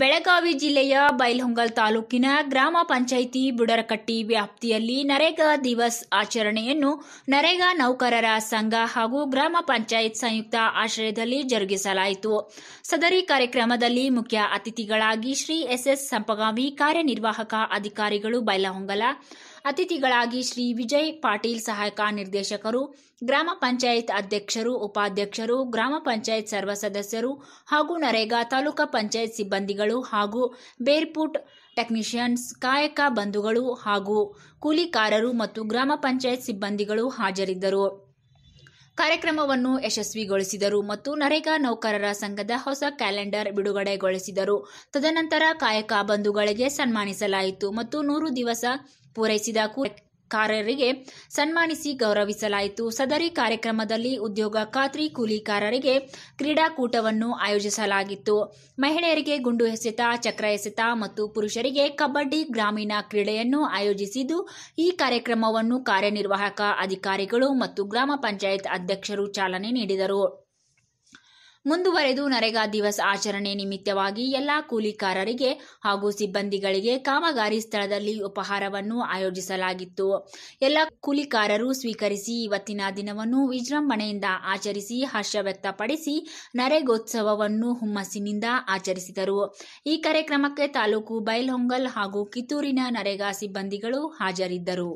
ಬೆಳಗಾವಿ ಜಿಲ್ಲೆಯ ಬೈಲಹೊಂಗಲ್ ತಾಲೂಕಿನ ಗ್ರಾಮ ಪಂಚಾಯಿತಿ ಬುಡರಕಟ್ಟಿ ವ್ಯಾಪ್ತಿಯಲ್ಲಿ ನರೇಗಾ ದಿವಸ್ ಆಚರಣೆಯನ್ನು ನರೇಗಾ ನೌಕರರ ಸಂಘ ಹಾಗೂ ಗ್ರಾಮ ಪಂಚಾಯತ್ ಸಂಯುಕ್ತ ಆಶ್ರಯದಲ್ಲಿ ಜರುಗಿಸಲಾಯಿತು ಸದರಿ ಕಾರ್ಯಕ್ರಮದಲ್ಲಿ ಮುಖ್ಯ ಅತಿಥಿಗಳಾಗಿ ಶ್ರೀ ಎಸ್ಎಸ್ ಸಂಪಗಾಮಿ ಕಾರ್ಯನಿರ್ವಾಹಕ ಅಧಿಕಾರಿಗಳು ಬೈಲಹೊಂಗಲ ಅತಿಥಿಗಳಾಗಿ ಶ್ರೀ ವಿಜಯ್ ಪಾಟೀಲ್ ಸಹಾಯಕ ನಿರ್ದೇಶಕರು ಗ್ರಾಮ ಪಂಚಾಯತ್ ಅಧ್ಯಕ್ಷರು ಉಪಾಧ್ಯಕ್ಷರು ಗ್ರಾಮ ಪಂಚಾಯತ್ ಸರ್ವ ಸದಸ್ಯರು ಹಾಗೂ ನರೇಗಾ ತಾಲೂಕಾ ಪಂಚಾಯತ್ ಸಿಬ್ಬಂದಿಗಳು ಹಾಗೂ ಬೇರ್ಪುಟ್ ಟೆಕ್ನಿಷಿಯನ್ಸ್ ಕಾಯಕ ಬಂಧುಗಳು ಹಾಗೂ ಕೂಲಿಕಾರರು ಮತ್ತು ಗ್ರಾಮ ಪಂಚಾಯತ್ ಸಿಬ್ಬಂದಿಗಳು ಹಾಜರಿದ್ದರು ಕಾರ್ಯಕ್ರಮವನ್ನು ಯಶಸ್ವಿಗೊಳಿಸಿದರು ಮತ್ತು ನರೇಗಾ ನೌಕರರ ಸಂಘದ ಹೊಸ ಕ್ಯಾಲೆಂಡರ್ ಬಿಡುಗಡೆಗೊಳಿಸಿದರು ತದನಂತರ ಕಾಯಕ ಬಂಧುಗಳಿಗೆ ಸನ್ಮಾನಿಸಲಾಯಿತು ಮತ್ತು ನೂರು ದಿವಸ ಪೂರೈಸಿದ ಕಾರರಿಗೆ ಸನ್ಮಾನಿಸಿ ಗೌರವಿಸಲಾಯಿತು ಸದರಿ ಕಾರ್ಯಕ್ರಮದಲ್ಲಿ ಉದ್ಯೋಗ ಖಾತ್ರಿ ಕೂಲಿಕಾರರಿಗೆ ಕ್ರೀಡಾಕೂಟವನ್ನು ಆಯೋಜಿಸಲಾಗಿತ್ತು ಮಹಿಳೆಯರಿಗೆ ಗುಂಡು ಎಸೆತ ಚಕ್ರ ಎಸೆತ ಮತ್ತು ಪುರುಷರಿಗೆ ಕಬಡ್ಡಿ ಗ್ರಾಮೀಣ ಕ್ರೀಡೆಯನ್ನು ಆಯೋಜಿಸಿದ್ದು ಈ ಕಾರ್ಯಕ್ರಮವನ್ನು ಕಾರ್ಯನಿರ್ವಾಹಕ ಅಧಿಕಾರಿಗಳು ಮತ್ತು ಗ್ರಾಮ ಪಂಚಾಯತ್ ಅಧ್ಯಕ್ಷರು ಚಾಲನೆ ನೀಡಿದರು ಮುಂದುವರೆದು ನರೇಗಾ ದಿವಸ್ ಆಚರಣೆ ನಿಮಿತ್ತವಾಗಿ ಎಲ್ಲಾ ಕೂಲಿಕಾರರಿಗೆ ಹಾಗೂ ಸಿಬ್ಬಂದಿಗಳಿಗೆ ಕಾಮಗಾರಿ ಸ್ಥಳದಲ್ಲಿ ಉಪಹಾರವನ್ನು ಆಯೋಜಿಸಲಾಗಿತ್ತು ಎಲ್ಲ ಕೂಲಿಕಾರರು ಸ್ವೀಕರಿಸಿ ಇವತ್ತಿನ ದಿನವನ್ನು ವಿಜೃಂಭಣೆಯಿಂದ ಆಚರಿಸಿ ಹರ್ಷ ವ್ಯಕ್ತಪಡಿಸಿ ನರೇಗೋತ್ಸವವನ್ನು ಹುಮ್ಮಸ್ಸಿನಿಂದ ಆಚರಿಸಿದರು ಈ ಕಾರ್ಯಕ್ರಮಕ್ಕೆ ತಾಲೂಕು ಬೈಲ್ಹೊಂಗಲ್ ಹಾಗೂ ಕಿತ್ತೂರಿನ ನರೇಗಾ ಸಿಬ್ಬಂದಿಗಳು ಹಾಜರಿದ್ದರು